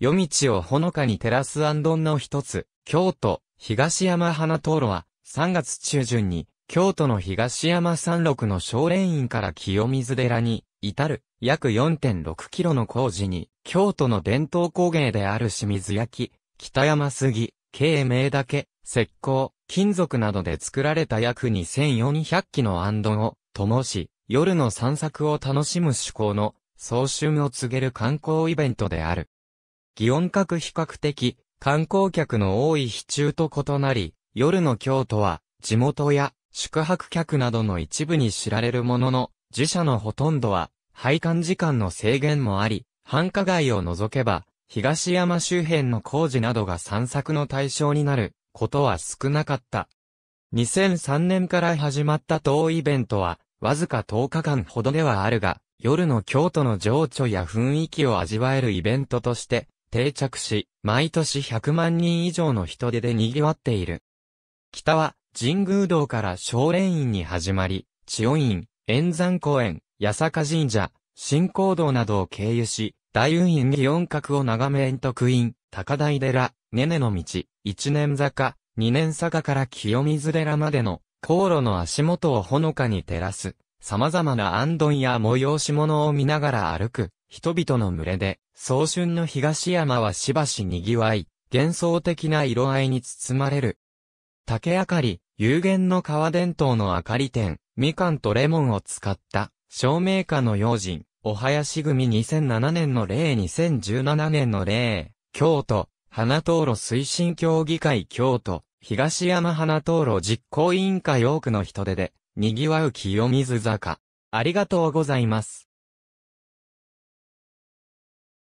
夜道をほのかに照らす安頓の一つ、京都、東山花灯路は、3月中旬に、京都の東山山麓の昇蓮院から清水寺に、至る、約4.6キロの工事に、京都の伝統工芸である清水焼、北山杉、京明岳、石膏、金属などで作られた約2400基の安どを、灯し、夜の散策を楽しむ趣向の、早春を告げる観光イベントである。祇園各比較的、観光客の多い日中と異なり、夜の京都は、地元や宿泊客などの一部に知られるものの、自社のほとんどは、配管時間の制限もあり、繁華街を除けば、東山周辺の工事などが散策の対象になることは少なかった。2003年から始まった当イベントは、わずか10日間ほどではあるが、夜の京都の情緒や雰囲気を味わえるイベントとして、定着し、毎年100万人以上の人手で賑わっている。北は、神宮道から昇蓮院に始まり、千代院、円山公園、八坂神社、新高道などを経由し、大運院に四角を眺め円徳院、高台寺、ねねの道、一年坂、二年坂から清水寺までの、航路の足元をほのかに照らす、様々な安頓や催し物を見ながら歩く、人々の群れで、早春の東山はしばし賑わい、幻想的な色合いに包まれる。竹明かり、有限の川伝統の明かり店、みかんとレモンを使った、照明家の用心、おやし組2007年の例2017年の例、京都、花灯路推進協議会京都、東山花灯籠実行委員会多くの人手で、賑わう清水坂。ありがとうございます。